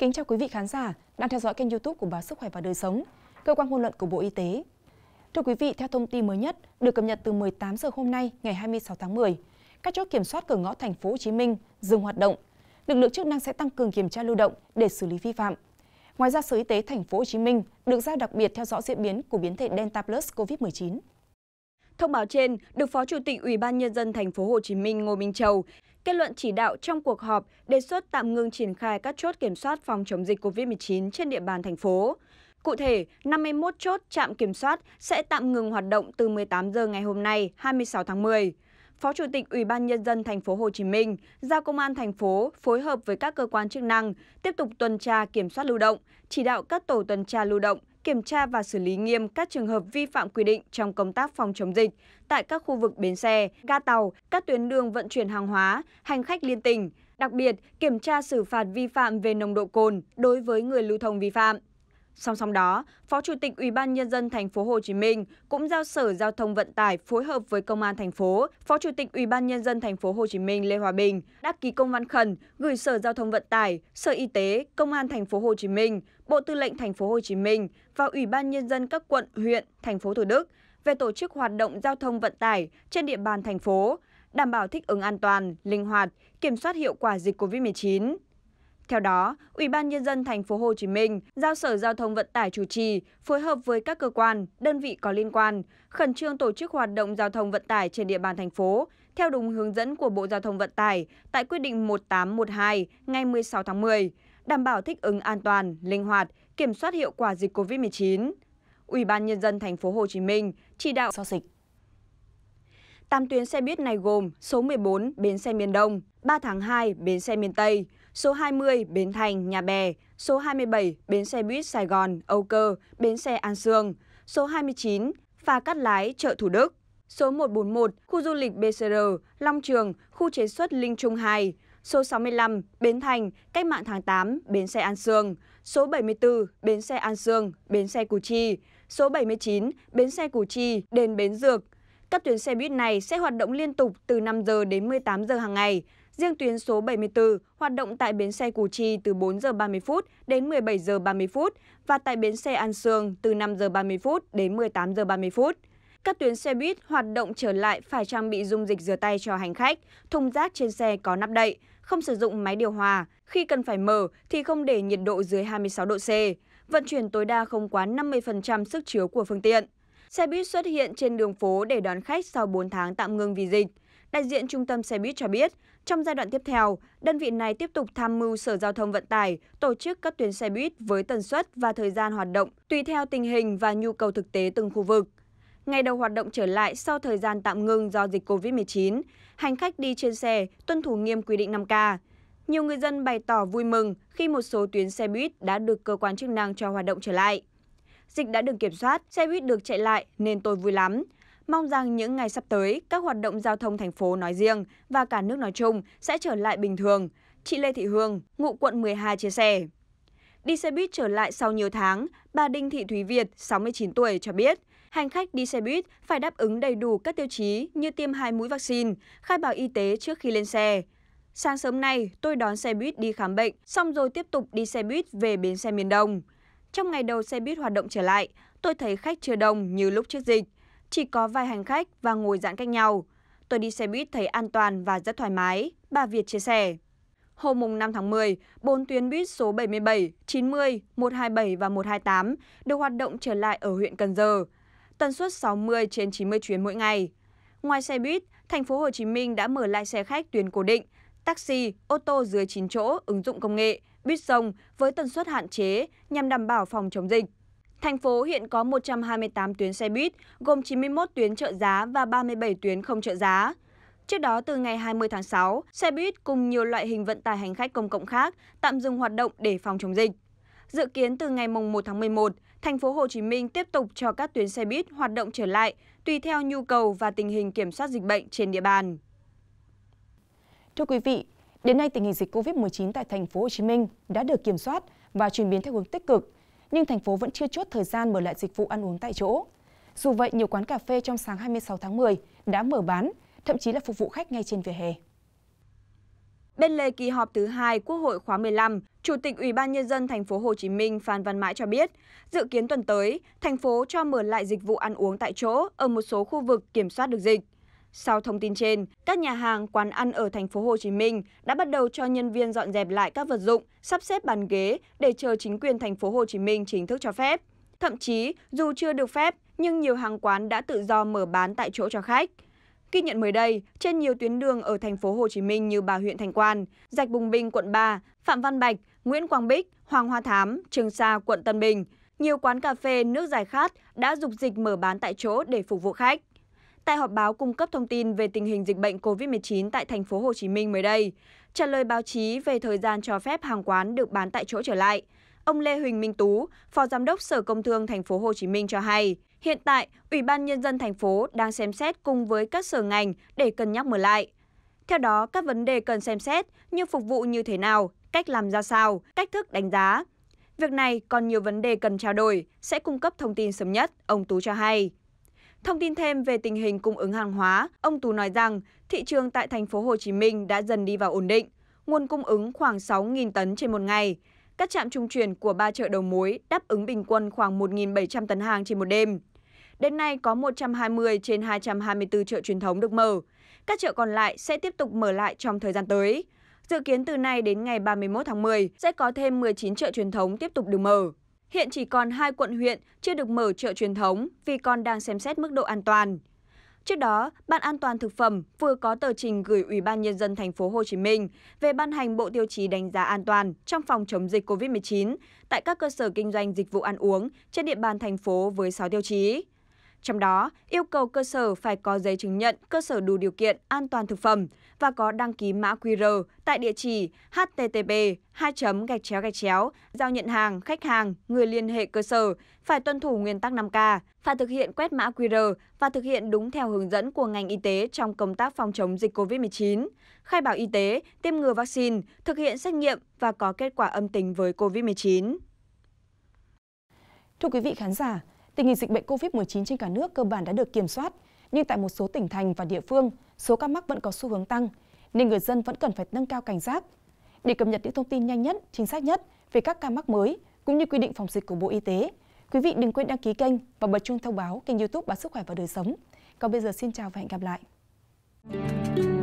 Kính chào quý vị khán giả đang theo dõi kênh YouTube của báo Sức khỏe và đời sống, cơ quan ngôn luận của Bộ Y tế. Thưa quý vị, theo thông tin mới nhất được cập nhật từ 18 giờ hôm nay, ngày 26 tháng 10, các chốt kiểm soát cửa ngõ thành phố Hồ Chí Minh dừng hoạt động. Lực lượng chức năng sẽ tăng cường kiểm tra lưu động để xử lý vi phạm. Ngoài ra, Sở Y tế thành phố Hồ Chí Minh được giao đặc biệt theo dõi diễn biến của biến thể Delta Plus COVID-19. Thông báo trên được Phó Chủ tịch Ủy ban nhân dân thành phố Hồ Chí Minh Ngô Minh Châu kết luận chỉ đạo trong cuộc họp đề xuất tạm ngưng triển khai các chốt kiểm soát phòng chống dịch COVID-19 trên địa bàn thành phố. Cụ thể, 51 chốt trạm kiểm soát sẽ tạm ngừng hoạt động từ 18 giờ ngày hôm nay, 26 tháng 10. Phó Chủ tịch Ủy ban nhân dân thành phố Hồ Chí Minh giao công an thành phố phối hợp với các cơ quan chức năng tiếp tục tuần tra kiểm soát lưu động, chỉ đạo các tổ tuần tra lưu động kiểm tra và xử lý nghiêm các trường hợp vi phạm quy định trong công tác phòng chống dịch tại các khu vực bến xe, ga tàu, các tuyến đường vận chuyển hàng hóa, hành khách liên tỉnh. Đặc biệt, kiểm tra xử phạt vi phạm về nồng độ cồn đối với người lưu thông vi phạm. Song song đó, Phó Chủ tịch Ủy ban nhân dân thành phố Hồ Chí Minh cũng giao Sở Giao thông Vận tải phối hợp với Công an thành phố, Phó Chủ tịch Ủy ban nhân dân thành phố Hồ Chí Minh Lê Hòa Bình đã ký công văn khẩn gửi Sở Giao thông Vận tải, Sở Y tế, Công an thành phố Hồ Chí Minh, Bộ Tư lệnh thành phố Hồ Chí Minh và Ủy ban nhân dân các quận, huyện, thành phố Thủ Đức về tổ chức hoạt động giao thông vận tải trên địa bàn thành phố, đảm bảo thích ứng an toàn, linh hoạt, kiểm soát hiệu quả dịch COVID-19. Theo đó, Ủy ban nhân dân thành phố Hồ Chí Minh giao Sở Giao thông Vận tải chủ trì, phối hợp với các cơ quan, đơn vị có liên quan, khẩn trương tổ chức hoạt động giao thông vận tải trên địa bàn thành phố theo đúng hướng dẫn của Bộ Giao thông Vận tải tại quyết định 1812 ngày 16 tháng 10, đảm bảo thích ứng an toàn, linh hoạt, kiểm soát hiệu quả dịch COVID-19. Ủy ban nhân dân thành phố Hồ Chí Minh chỉ đạo sau dịch 8 tuyến xe buýt này gồm số 14 bến xe miền Đông, 3 tháng 2 bến xe miền Tây, số 20 Bến Thành, Nhà Bè, số 27 Bến xe buýt Sài Gòn, Âu Cơ, Bến xe An Sương, số 29 Phà Cắt Lái, chợ Thủ Đức, số 141 Khu du lịch BCR, Long Trường, khu chế xuất Linh Trung 2, số 65 Bến Thành, Cách mạng tháng 8, Bến xe An Sương, số 74 Bến xe An Sương, Bến xe Củ Chi, số 79 Bến xe Củ Chi, Đền Bến Dược. Các tuyến xe buýt này sẽ hoạt động liên tục từ 5 giờ đến 18 giờ hàng ngày, riêng tuyến số bảy mươi bốn hoạt động tại bến xe củ chi từ bốn giờ ba mươi đến một mươi bảy h ba mươi và tại bến xe an sương từ năm giờ ba mươi đến một mươi tám h ba mươi các tuyến xe buýt hoạt động trở lại phải trang bị dung dịch rửa tay cho hành khách thùng rác trên xe có nắp đậy không sử dụng máy điều hòa khi cần phải mở thì không để nhiệt độ dưới 26 độ C vận chuyển tối đa không quá 50% sức chứa của phương tiện xe buýt xuất hiện trên đường phố để đón khách sau 4 tháng tạm ngưng vì dịch đại diện trung tâm xe buýt cho biết trong giai đoạn tiếp theo, đơn vị này tiếp tục tham mưu Sở Giao thông Vận tải tổ chức các tuyến xe buýt với tần suất và thời gian hoạt động tùy theo tình hình và nhu cầu thực tế từng khu vực. Ngày đầu hoạt động trở lại sau thời gian tạm ngưng do dịch COVID-19, hành khách đi trên xe tuân thủ nghiêm quy định 5K. Nhiều người dân bày tỏ vui mừng khi một số tuyến xe buýt đã được cơ quan chức năng cho hoạt động trở lại. Dịch đã được kiểm soát, xe buýt được chạy lại nên tôi vui lắm. Mong rằng những ngày sắp tới, các hoạt động giao thông thành phố nói riêng và cả nước nói chung sẽ trở lại bình thường, chị Lê Thị Hương, ngụ quận 12 chia sẻ. Đi xe buýt trở lại sau nhiều tháng, bà Đinh Thị Thúy Việt, 69 tuổi cho biết, hành khách đi xe buýt phải đáp ứng đầy đủ các tiêu chí như tiêm hai mũi vaccine, khai báo y tế trước khi lên xe. Sáng sớm nay, tôi đón xe buýt đi khám bệnh, xong rồi tiếp tục đi xe buýt về bến xe miền Đông. Trong ngày đầu xe buýt hoạt động trở lại, tôi thấy khách chưa đông như lúc trước dịch chỉ có vài hành khách và ngồi giãn cách nhau. Tôi đi xe buýt thấy an toàn và rất thoải mái, bà Việt chia sẻ. Hôm mùng 5 tháng 10, 4 tuyến buýt số 77, 90, 127 và 128 được hoạt động trở lại ở huyện Cần Giờ, tần suất 60 trên 90 chuyến mỗi ngày. Ngoài xe buýt, thành phố Hồ Chí Minh đã mở lại xe khách tuyến cố định, taxi, ô tô dưới 9 chỗ, ứng dụng công nghệ, buýt sông với tần suất hạn chế nhằm đảm bảo phòng chống dịch thành phố hiện có 128 tuyến xe buýt, gồm 91 tuyến trợ giá và 37 tuyến không trợ giá. Trước đó, từ ngày 20 tháng 6, xe buýt cùng nhiều loại hình vận tải hành khách công cộng khác tạm dừng hoạt động để phòng chống dịch. Dự kiến từ ngày 1 tháng 11, thành phố Hồ Chí Minh tiếp tục cho các tuyến xe buýt hoạt động trở lại tùy theo nhu cầu và tình hình kiểm soát dịch bệnh trên địa bàn. Thưa quý vị, đến nay tình hình dịch COVID-19 tại thành phố Hồ Chí Minh đã được kiểm soát và chuyển biến theo hướng tích cực nhưng thành phố vẫn chưa chốt thời gian mở lại dịch vụ ăn uống tại chỗ. Dù vậy, nhiều quán cà phê trong sáng 26 tháng 10 đã mở bán, thậm chí là phục vụ khách ngay trên vỉa hè. Bên lề kỳ họp thứ hai Quốc hội khóa 15, Chủ tịch Ủy ban nhân dân thành phố Hồ Chí Minh Phan Văn Mãi cho biết, dự kiến tuần tới, thành phố cho mở lại dịch vụ ăn uống tại chỗ ở một số khu vực kiểm soát được dịch sau thông tin trên các nhà hàng quán ăn ở thành phố Hồ Chí Minh đã bắt đầu cho nhân viên dọn dẹp lại các vật dụng sắp xếp bàn ghế để chờ chính quyền thành phố Hồ Chí Minh chính thức cho phép thậm chí dù chưa được phép nhưng nhiều hàng quán đã tự do mở bán tại chỗ cho khách Ghi nhận mới đây, trên nhiều tuyến đường ở thành phố Hồ Chí Minh như Bà huyện Thành Quan, dạch Bùng Bình quận 3, Phạm Văn Bạch, Nguyễn Quang Bích, Hoàng Hoa Thám, Trường Sa quận Tân Bình, nhiều quán cà phê nước giải khát đã dục dịch mở bán tại chỗ để phục vụ khách tại họp báo cung cấp thông tin về tình hình dịch bệnh COVID-19 tại thành phố Hồ Chí Minh mới đây. Trả lời báo chí về thời gian cho phép hàng quán được bán tại chỗ trở lại, ông Lê Huỳnh Minh Tú, Phó Giám đốc Sở Công Thương thành phố Hồ Chí Minh cho hay, hiện tại Ủy ban nhân dân thành phố đang xem xét cùng với các sở ngành để cân nhắc mở lại. Theo đó, các vấn đề cần xem xét như phục vụ như thế nào, cách làm ra sao, cách thức đánh giá. Việc này còn nhiều vấn đề cần trao đổi, sẽ cung cấp thông tin sớm nhất, ông Tú cho hay. Thông tin thêm về tình hình cung ứng hàng hóa, ông Tú nói rằng thị trường tại thành phố Hồ Chí Minh đã dần đi vào ổn định, nguồn cung ứng khoảng 6.000 tấn trên một ngày. Các trạm trung chuyển của ba chợ đầu mối đáp ứng bình quân khoảng 1.700 tấn hàng trên một đêm. Đến nay có 120 trên 224 chợ truyền thống được mở. Các chợ còn lại sẽ tiếp tục mở lại trong thời gian tới. Dự kiến từ nay đến ngày 31 tháng 10 sẽ có thêm 19 chợ truyền thống tiếp tục được mở. Hiện chỉ còn hai quận huyện chưa được mở chợ truyền thống vì còn đang xem xét mức độ an toàn. Trước đó, Ban An toàn thực phẩm vừa có tờ trình gửi Ủy ban nhân dân thành phố Hồ Chí Minh về ban hành bộ tiêu chí đánh giá an toàn trong phòng chống dịch COVID-19 tại các cơ sở kinh doanh dịch vụ ăn uống trên địa bàn thành phố với 6 tiêu chí trong đó yêu cầu cơ sở phải có giấy chứng nhận cơ sở đủ điều kiện an toàn thực phẩm và có đăng ký mã QR tại địa chỉ http 2 gạch chéo gạch chéo giao nhận hàng khách hàng người liên hệ cơ sở phải tuân thủ nguyên tắc 5K phải thực hiện quét mã QR và thực hiện đúng theo hướng dẫn của ngành y tế trong công tác phòng chống dịch COVID-19 khai báo y tế tiêm ngừa vaccine thực hiện xét nghiệm và có kết quả âm tính với COVID-19 Thưa quý vị khán giả tình hình dịch bệnh covid một chín trên cả nước cơ bản đã được kiểm soát nhưng tại một số tỉnh thành và địa phương số ca mắc vẫn có xu hướng tăng nên người dân vẫn cần phải nâng cao cảnh giác để cập nhật những thông tin nhanh nhất chính xác nhất về các ca mắc mới cũng như quy định phòng dịch của bộ y tế quý vị đừng quên đăng ký kênh và bật chuông thông báo kênh youtube báo sức khỏe và đời sống còn bây giờ xin chào và hẹn gặp lại